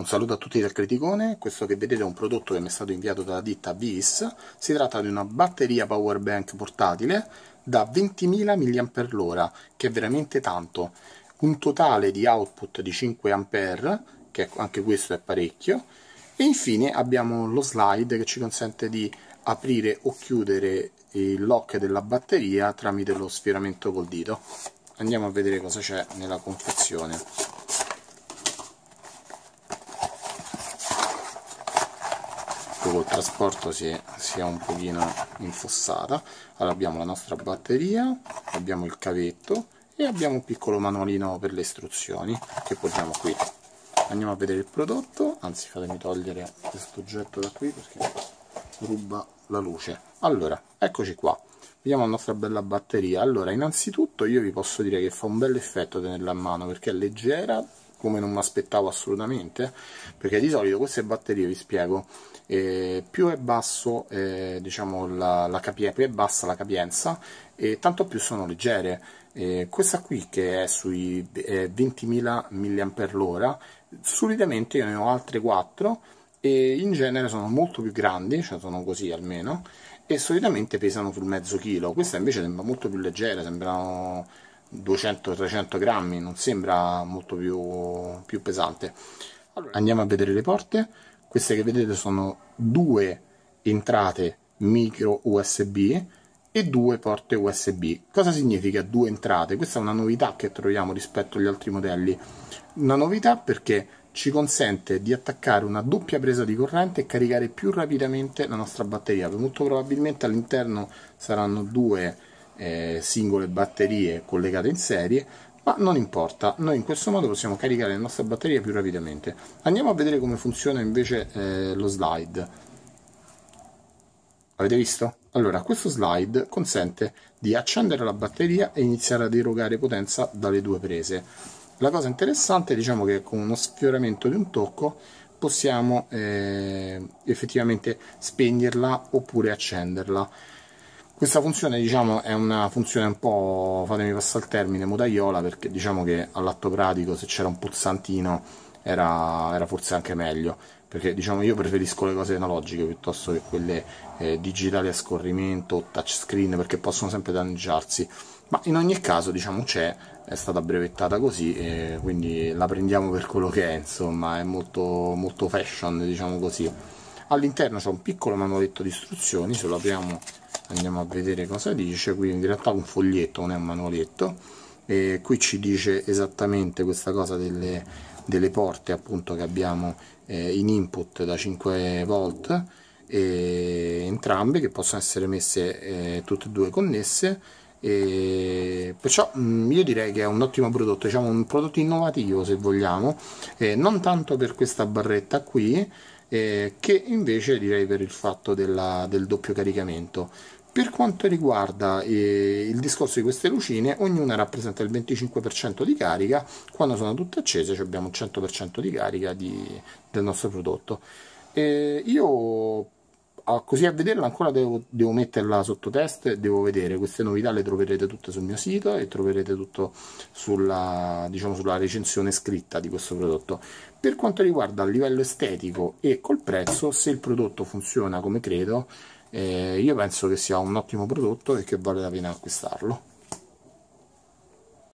Un saluto a tutti dal Criticone, questo che vedete è un prodotto che mi è stato inviato dalla ditta Vis, si tratta di una batteria power bank portatile da 20.000 mAh, che è veramente tanto, un totale di output di 5 A, che anche questo è parecchio, e infine abbiamo lo slide che ci consente di aprire o chiudere il lock della batteria tramite lo sfioramento col dito. Andiamo a vedere cosa c'è nella confezione. col trasporto si è, si è un pochino infossata allora abbiamo la nostra batteria abbiamo il cavetto e abbiamo un piccolo manualino per le istruzioni che poggiamo qui andiamo a vedere il prodotto anzi fatemi togliere questo oggetto da qui perché ruba la luce allora eccoci qua vediamo la nostra bella batteria allora innanzitutto io vi posso dire che fa un bel effetto tenerla a mano perché è leggera come non mi aspettavo assolutamente perché di solito queste batterie vi spiego eh, più è basso eh, diciamo la, la capienza più è bassa la capienza e tanto più sono leggere eh, questa qui che è sui 20.000 mAh solitamente io ne ho altre 4 e in genere sono molto più grandi cioè sono così almeno e solitamente pesano sul mezzo chilo questa invece sembra molto più leggera sembrano 200-300 grammi non sembra molto più, più pesante allora, andiamo a vedere le porte queste che vedete sono due entrate micro usb e due porte usb cosa significa due entrate questa è una novità che troviamo rispetto agli altri modelli una novità perché ci consente di attaccare una doppia presa di corrente e caricare più rapidamente la nostra batteria molto probabilmente all'interno saranno due eh, singole batterie collegate in serie ma non importa, noi in questo modo possiamo caricare le nostre batterie più rapidamente andiamo a vedere come funziona invece eh, lo slide avete visto? Allora, questo slide consente di accendere la batteria e iniziare ad erogare potenza dalle due prese la cosa interessante diciamo, che con uno sfioramento di un tocco possiamo eh, effettivamente spegnerla oppure accenderla questa funzione diciamo, è una funzione un po', fatemi passare il termine, mutaiola, perché diciamo che all'atto pratico se c'era un pulsantino era, era, forse anche meglio, perché diciamo, io preferisco le cose analogiche piuttosto che quelle eh, digitali a scorrimento o touchscreen, perché possono sempre danneggiarsi ma in ogni caso diciamo c'è è stata brevettata così e quindi la prendiamo per quello che è insomma è molto, molto fashion diciamo così all'interno c'è un piccolo manualetto di istruzioni se lo apriamo andiamo a vedere cosa dice qui in realtà un foglietto non è un manualetto e qui ci dice esattamente questa cosa delle, delle porte appunto che abbiamo eh, in input da 5 volt e entrambe che possono essere messe eh, tutte e due connesse e perciò mh, mm, io direi che è un ottimo prodotto diciamo un prodotto innovativo se vogliamo eh, non tanto per questa barretta qui eh, che invece direi per il fatto della, del doppio caricamento per quanto riguarda eh, il discorso di queste lucine, ognuna rappresenta il 25% di carica, quando sono tutte accese cioè abbiamo un 100% di carica di, del nostro prodotto. E eh, io così a vederla ancora devo, devo, metterla sotto test, devo vedere, queste novità le troverete tutte sul mio sito e troverete tutto sulla, diciamo, sulla recensione scritta di questo prodotto. Per quanto riguarda il livello estetico e col prezzo, se il prodotto funziona come credo, eh, io penso che sia un ottimo prodotto e che vale la pena acquistarlo